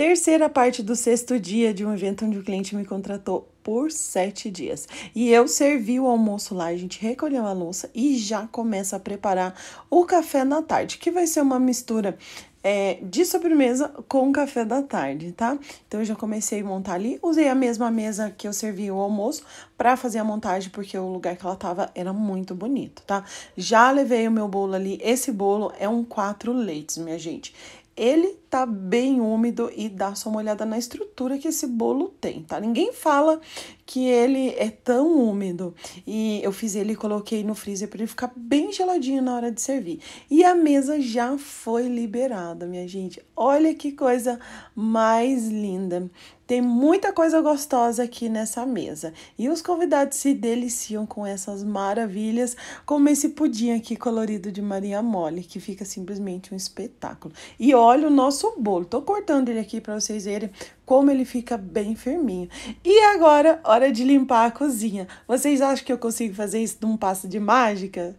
Terceira parte do sexto dia de um evento onde o cliente me contratou por sete dias. E eu servi o almoço lá, a gente recolheu a louça e já começa a preparar o café na tarde, que vai ser uma mistura é, de sobremesa com café da tarde, tá? Então eu já comecei a montar ali, usei a mesma mesa que eu servi o almoço para fazer a montagem, porque o lugar que ela tava era muito bonito, tá? Já levei o meu bolo ali, esse bolo é um quatro leites, minha gente ele tá bem úmido e dá só uma olhada na estrutura que esse bolo tem, tá? Ninguém fala que ele é tão úmido. E eu fiz ele e coloquei no freezer para ele ficar bem geladinho na hora de servir. E a mesa já foi liberada, minha gente. Olha que coisa mais linda. Tem muita coisa gostosa aqui nessa mesa. E os convidados se deliciam com essas maravilhas, como esse pudim aqui colorido de Maria Mole, que fica simplesmente um espetáculo. E olha olha o nosso bolo. Tô cortando ele aqui para vocês verem como ele fica bem firminho. E agora, hora de limpar a cozinha. Vocês acham que eu consigo fazer isso num passo de mágica?